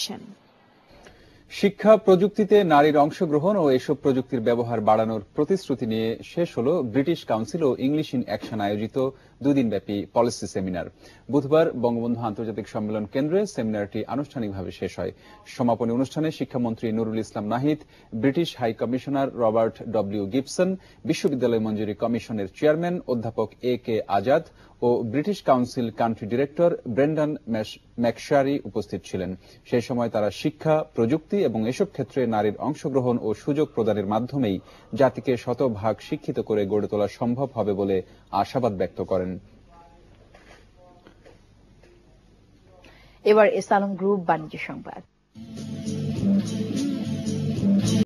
করছেন শিক্ষা প্রযুক্তিতে নারীর অংশগ্রহণ ও এসব প্রযুক্তির ব্যবহার বাড়ানোর প্রতিশ্রুতি নিয়ে শেষ হলো ব্রিটিশ কাউন্সিল ও ইংলিশ ইন অ্যাকশন আয়োজিত দুদিনব্যাপী পলিসি সেমিনার বুধবার বঙ্গবন্ধু আন্তর্জাতিক সম্মেলন কেন্দ্রে সেমিনারটি আনুষ্ঠানিকভাবে শেষ হয় সমাপনী অনুষ্ঠানে শিক্ষামন্ত্রী Nurul Islam Nahid British high commissioner Robert W Gibson বিশ্ববিদ্যালয় মঞ্জুরি কমিশনের চেয়ারম্যান অধ্যাপক এ কে আজাদ ও British Council country director Brendan McSharry উপস্থিত ছিলেন সে সময় তারা শিক্ষা প্রযুক্তি এবং এসব ক্ষেত্রে নারীর অংশগ্রহণ ও সুযোগ প্রদানের মাধ্যমেই জাতিকে শতভাগ শিক্ষিত করে গড়ে তোলা সম্ভব হবে বলে আশাবাদ ব্যক্ত করেন এবার এসালম গ্রুপ বাণিজ্য সংবাদ